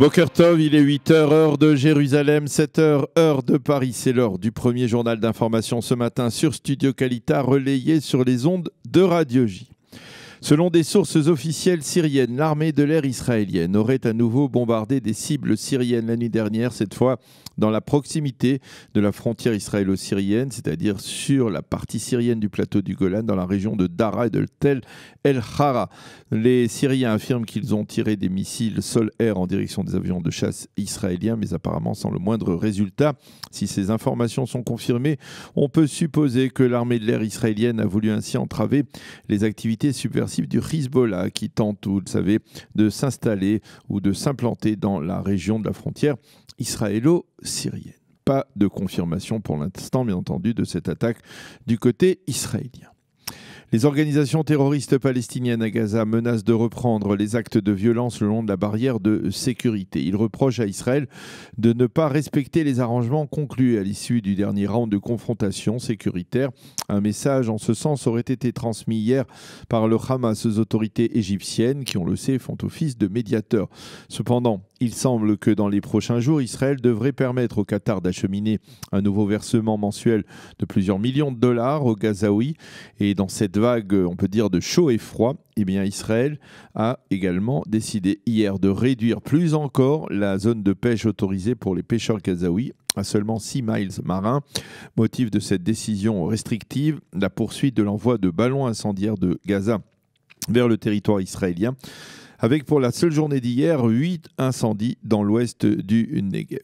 Boker il est 8h, heure de Jérusalem, 7h, heure de Paris. C'est l'heure du premier journal d'information ce matin sur Studio Qualita, relayé sur les ondes de Radio J. Selon des sources officielles syriennes, l'armée de l'air israélienne aurait à nouveau bombardé des cibles syriennes la nuit dernière, cette fois dans la proximité de la frontière israélo-syrienne, c'est-à-dire sur la partie syrienne du plateau du Golan, dans la région de Dara et de Tel El Hara. Les Syriens affirment qu'ils ont tiré des missiles sol-air en direction des avions de chasse israéliens, mais apparemment sans le moindre résultat. Si ces informations sont confirmées, on peut supposer que l'armée de l'air israélienne a voulu ainsi entraver les activités subversives du Hezbollah qui tente, vous le savez, de s'installer ou de s'implanter dans la région de la frontière israélo-syrienne. Pas de confirmation pour l'instant, bien entendu, de cette attaque du côté israélien. Les organisations terroristes palestiniennes à Gaza menacent de reprendre les actes de violence le long de la barrière de sécurité. Ils reprochent à Israël de ne pas respecter les arrangements conclus à l'issue du dernier round de confrontation sécuritaire. Un message en ce sens aurait été transmis hier par le Hamas aux autorités égyptiennes qui, on le sait, font office de médiateurs. Cependant, il semble que dans les prochains jours, Israël devrait permettre au Qatar d'acheminer un nouveau versement mensuel de plusieurs millions de dollars aux Gazaouis. Et dans cette vague, on peut dire, de chaud et froid, eh bien Israël a également décidé hier de réduire plus encore la zone de pêche autorisée pour les pêcheurs gazaouis à seulement 6 miles marins. Motif de cette décision restrictive, la poursuite de l'envoi de ballons incendiaires de Gaza vers le territoire israélien avec pour la seule journée d'hier 8 incendies dans l'ouest du Negev.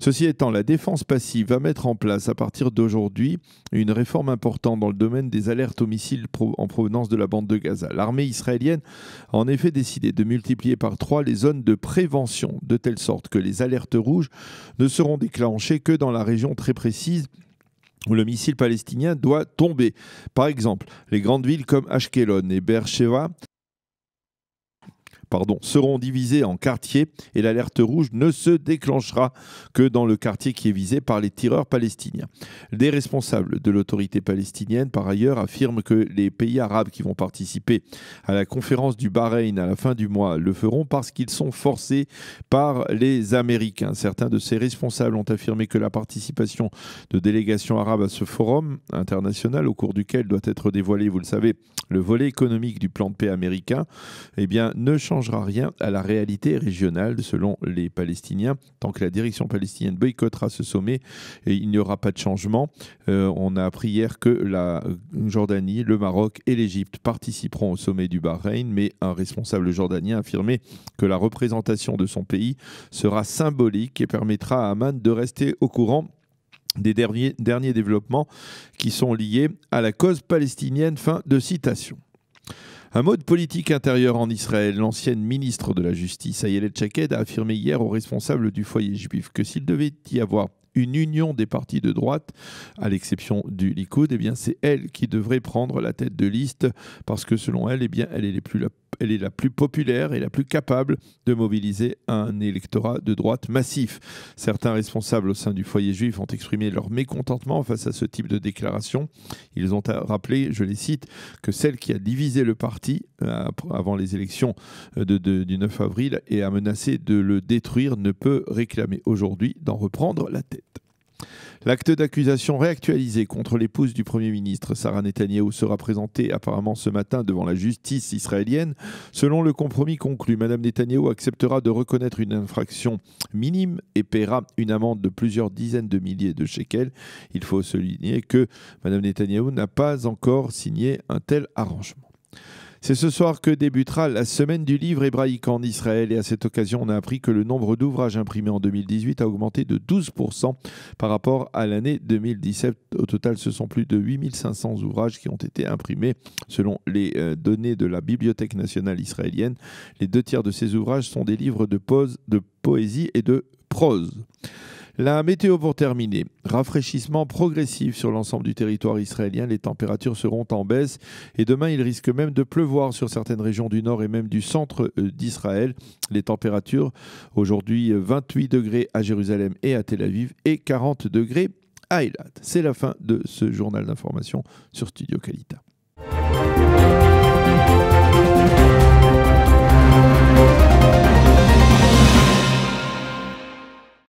Ceci étant, la défense passive va mettre en place à partir d'aujourd'hui une réforme importante dans le domaine des alertes aux missiles en provenance de la bande de Gaza. L'armée israélienne a en effet décidé de multiplier par trois les zones de prévention, de telle sorte que les alertes rouges ne seront déclenchées que dans la région très précise où le missile palestinien doit tomber. Par exemple, les grandes villes comme Ashkelon et Beersheba pardon, seront divisés en quartiers et l'alerte rouge ne se déclenchera que dans le quartier qui est visé par les tireurs palestiniens. Les responsables de l'autorité palestinienne, par ailleurs, affirment que les pays arabes qui vont participer à la conférence du Bahreïn à la fin du mois le feront parce qu'ils sont forcés par les Américains. Certains de ces responsables ont affirmé que la participation de délégations arabes à ce forum international, au cours duquel doit être dévoilé, vous le savez, le volet économique du plan de paix américain, eh bien, ne change changera rien à la réalité régionale selon les Palestiniens. Tant que la direction palestinienne boycottera ce sommet, et euh, il n'y aura pas de changement. Euh, on a appris hier que la Jordanie, le Maroc et l'Égypte participeront au sommet du Bahreïn, mais un responsable jordanien a affirmé que la représentation de son pays sera symbolique et permettra à Amman de rester au courant des derniers développements qui sont liés à la cause palestinienne. Fin de citation. Un mot de politique intérieure en Israël. L'ancienne ministre de la Justice, Ayelet Chaked, a affirmé hier aux responsables du foyer juif que s'il devait y avoir une union des partis de droite, à l'exception du Likoud, et eh bien c'est elle qui devrait prendre la tête de liste parce que selon elle, eh bien elle est elle est la plus populaire et la plus capable de mobiliser un électorat de droite massif. Certains responsables au sein du foyer juif ont exprimé leur mécontentement face à ce type de déclaration. Ils ont rappelé, je les cite, que celle qui a divisé le parti euh, avant les élections euh, du 9 avril et a menacé de le détruire, ne peut réclamer aujourd'hui d'en reprendre la tête. L'acte d'accusation réactualisé contre l'épouse du Premier ministre Sarah Netanyahu sera présenté apparemment ce matin devant la justice israélienne. Selon le compromis conclu, Madame Netanyahu acceptera de reconnaître une infraction minime et paiera une amende de plusieurs dizaines de milliers de shekels. Il faut souligner que Mme Netanyahu n'a pas encore signé un tel arrangement. C'est ce soir que débutera la semaine du livre hébraïque en Israël et à cette occasion, on a appris que le nombre d'ouvrages imprimés en 2018 a augmenté de 12% par rapport à l'année 2017. Au total, ce sont plus de 8500 ouvrages qui ont été imprimés selon les euh, données de la Bibliothèque nationale israélienne. Les deux tiers de ces ouvrages sont des livres de, de poésie et de prose. La météo pour terminer. Rafraîchissement progressif sur l'ensemble du territoire israélien. Les températures seront en baisse et demain il risque même de pleuvoir sur certaines régions du nord et même du centre euh, d'Israël. Les températures aujourd'hui 28 degrés à Jérusalem et à Tel Aviv et 40 degrés à Eilat. C'est la fin de ce journal d'information sur Studio Calita.